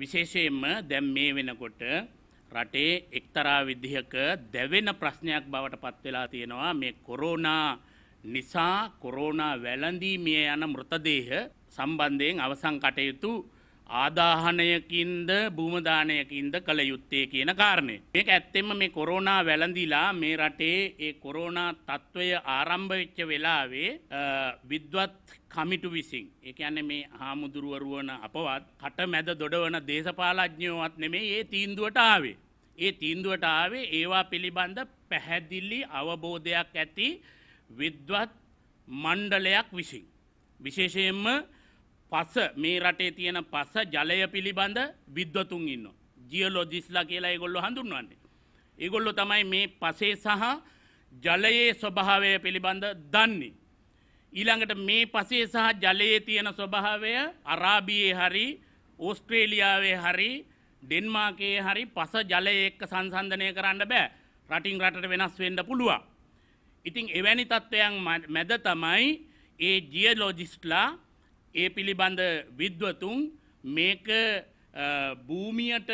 විශේෂයෙන්ම දැම් මේ වෙනකොට රටේ එක්තරා විදිහක දැවෙන ප්‍රශ්නයක් බවට පත්වෙලා තියෙනවා මේ කොරෝනා නිසා කොරෝනා වැලඳීමිය යන මෘතදේහ සම්බන්ධයෙන් අවසං කටයුතු ආදාහනයකින්ද භූමදානයකින්ද කළ යුත්තේ කියන කාරණය. මේක ඇත්තෙම මේ කොරෝනා වැලඳිලා මේ රටේ ඒ කොරෝනා තත්ත්වය ආරම්භවෙච්ච වෙලාවේ විද්වත් කමිටු විසින්. එක ඇන මේ හාමුදුරුවරුවන අපවත් කට මැද දොඩවන දේශපාලඥ්ඥෝවත් නෙමේ ඒ තීන්දුවට ආවේ. ඒ තීන්දුවට ආවේ ඒවා පිළිබඳ පැහැදිල්ලි අවබෝධයක් ඇති විද්වත් මණ්ඩලයක් විසින්. විශේෂයෙන්ම පස මේ රටේ තියෙන පස ජලය පිළිබඳ විද්වතුන් ඉන්න. ජියලෝජිස්ලා කියලා ඒගොල්ලො හඳුන්වන්නේ. ඒගොල්ලො තමයි මේ පසේ සහ ජලයේ ස්වභාවය පිළිබඳ දන්නේ. ඊළඟට මේ පසේ සහ ජලයේ තියෙන ස්වභාවය අරාබියේ හරි ඕස්ට්‍රේලියාවේ හරි ඩෙන්මාකයේ හරි පස ජලය එක්ක සංසන්ධනය කරන්න බෑ රටින් රටට වෙනස් වෙන්න පුළුවන්. ඉතින් එවැනි තත්ත්වයන් මැද තමයි ඒ ජියලෝජිස්ට්ලා ඒ පිළිබඳ විද්වතුන් මේක භූමියට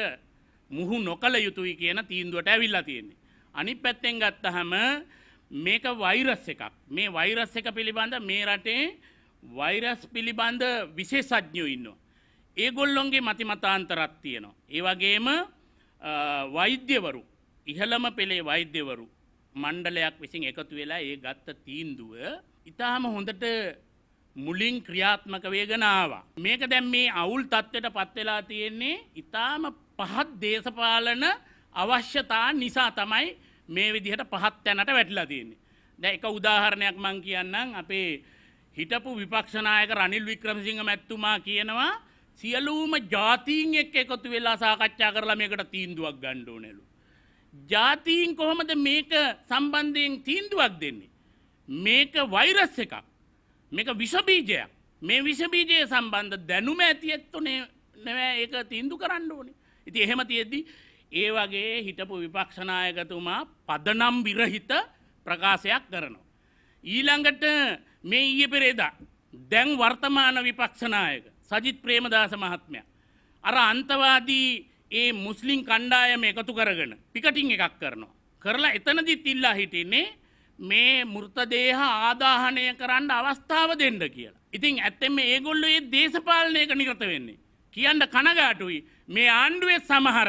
මුහු නොකළ යුතුයි කියන තීන්දුවට ඇවිල්ලා තියෙන්නේ. අනි පැත්තෙන් ගත්තහම මේක වෛරස් එකක් මේ වෛරස් එක පිළිබඳ මේ රටේ වෛරස් පිළිබඳ විශේෂඥයෝ ඉන්නවා. ඒගොල්ලොන්ගේ මතිමතාන්තරත් තියෙනවා. ඒවගේම වෛද්‍යවරු ඉහළම පෙළේ වෛද්‍යවරු මණ්ඩලයක් විසින් එකතු වෙලා ඒ ගත්ත තීන්දුව ඉතාහම හොඳට මුලින් ක්‍රියාත්මක වේගනාවා. මේක දැන් මේ අවුල් තත්ත්වයට පත්වෙලා තියෙන්නේ ඉතාම පහත් දේශපාලන අවශ්‍යතා නිසා තමයි මේ විදිහට පහත් තැනට වැටලා තියෙන්නේ. දැන් එක උදාහරණයක් මම කියන්නම් අපේ හිටපු විපක්ෂ නායක රනිල් වික්‍රමසිංහ මැතිතුමා කියනවා සියලුම ජාතීන් එක්ක එකතු වෙලා සාකච්ඡා කරලා මේකට තීන්දුවක් ගන්න ඕනේලු. ජාතීන් කොහොමද මේක සම්බන්ධයෙන් තීන්දුවක් දෙන්නේ? මේක වෛරස් එකක්. මේක විෂබීජයක් මේ විෂබීජය සම්බන්ධ දැනුම ඇති ඇත්තුනේ නැවෑ ඒක තීන්දු කරන්න ඕනේ ඉති එහෙම තියෙද්දි ඒ වගේ හිටපු විපක්ෂනායකතුමා පදනම් විරහිත ප්‍රකාශයක් කරනවා. ඊළඟට මේ ඊය පෙරේදා දැන් වර්තමාන විපක්ෂනායක සජිත් ප්‍රේමදාස මහත්මය. අර අන්තවාදී ඒ මුස්ලිම් කණ්ඩායම එකතු කරගෙන පිකටින් එකක් කරනවා. කරලා එතනදිත් ඉල්ලා හිටින්නේ මේ මෘතදේහ ආදාහනය කරන්න අවස්ථාව දෙන්න කියලා. ඉතින් ඇත්තෙම ඒගොල්ලු ඒ දේශපාලනයක නිරත වෙන්නේ. කියන්න කනගාටුයි මේ ආණ්ඩුවේ සමහර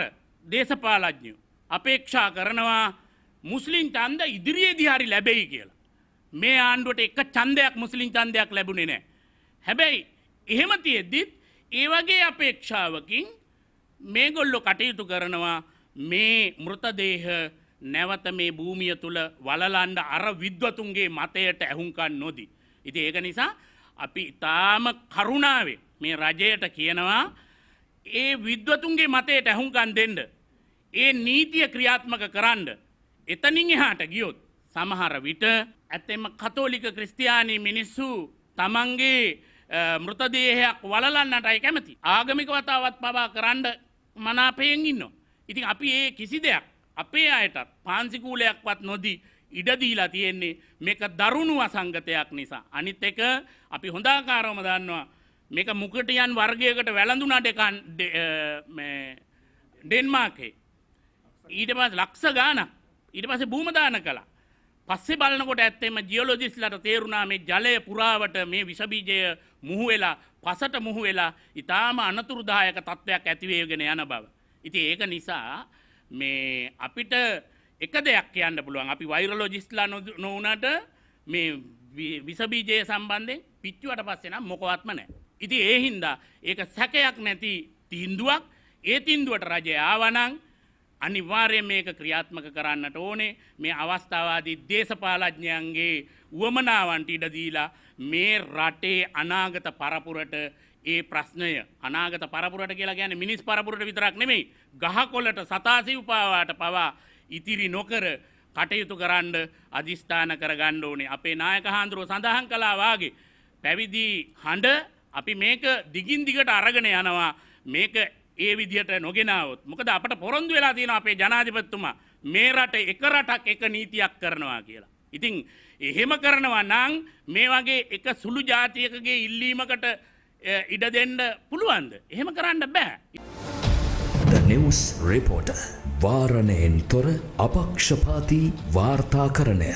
දේශපාලඥයෝ අපේක්ෂා කරනවා මුස්ලිම් ඡන්ද ඉදිරියේදී හරි ලැබෙයි කියලා. මේ ආණ්ඩුවට එක ඡන්දයක් මුස්ලිම් ඡන්දයක් ලැබුණේ නැහැ. හැබැයි එහෙම තියෙද්දිත් ඒ වගේ අපේක්ෂාවකින් මේගොල්ලෝ කටයුතු කරනවා මේ මෘතදේහ නැවත මේ භූමිය තුළ වලලන්ඩ අර විද්වතුන්ගේ මතයට ඇහුන්කන් නොදී. ඉති ඒක නිසා අපි ඉතාම කරුණාවේ මේ රජයට කියනවා ඒ විද්වතුන්ගේ මතයට ඇහුන්කන් දෙෙන්ඩ. ඒ නීතිය ක්‍රියාත්මක කරන්න. එතනින් එහාට ගියොත් සමහර විට ඇත්තෙම කතෝලික ක්‍රස්තියානී මිනිස්සු තමන්ගේ මෘතදේහයක් වලලන්නටයි කැමති. ආගමික වතාවත් පවා කරන්න මනාපයෙන් ඉන්න. ඉතින් අපි ඒ කිසි දෙයක් අපේ අයටත් පාන්සිකූලයක්වත් නොදී ඉඩදීලා තියෙන්නේ මේක දරුණු අසංගතයක් නිසා. අනිත් එක අපි හොඳාකාරවම දන්නවා මේක මුකටයන් වර්ගයකට වැළඳුනට ඩෙන්මාකේ. ඊට පස් ලක්ෂ ගාන ඊට පස භූමදාන කලා පස්සේ බලනකොට ඇත්තෙම ජියලෝජිස්ලට තේරුණා මේ ජලය පුරාවට මේ විසබීජය මුහු වෙලා පසට මුහු වෙලා ඉතාම අනතුරුදායක තත්ත්වයක් ඇතිවේගෙන යන බව. ඉති ඒක නිසා මේ අපිට එක දෙයක් කියන්න පුළුවන් අපි වෛරලෝජිස්ලා නොවනට මේ විසබීජය සම්බන්ධය පිච්චුවට පස්සෙනම් මොකවත්ම නෑ. ඉති ඒ හින්දා ඒක සැකයක් නැති තීන්දුවක් ඒ තින්දුවට රජය ආවනං අනිවාර්ය මේක ක්‍රියාත්මක කරන්නට ඕනේ මේ අවස්ථාවාදී දේශපාලඥයන්ගේ වුවමනාවන්ට ඉඩදීලා මේ රටේ අනාගත පරපුරට ඒ ප්‍රශ්නය අනාගත පරපුරට කියලා ගැන මිනිස් පරපුරට විතරක් නෙමෙයි ගහකොලට සතාසි උපාවාට පවා ඉතිරි නොකර කටයුතු කරන්න අධිස්ථාන කරගන්න ඕනේ අපේ නායක හාන්දුරුව සඳහන් කලාවාගේ පැවිදි හඬ අපි මේක දිගින් දිගට අරගෙන යනවා මේක ඒ විදිහට නොගෙනාවොත් මොකද අපට පොරොන්දු වෙලා තියෙනවා අපේ ජනාධිපතිතුමා මේ රට එක රටක් එක නීතියක් කරනවා කියලා. ඉතින් එහෙම කරනවා නම් මේ වගේ එක සුළු ජාතියකගේ ඉල්ලීමකට ඉඩ දෙන්න පුළුවන්ද. එහෙම කරන්න බෑ. The News Reporter වාරණයෙන් තොර අපක්ෂපාති වාර්තාකරණය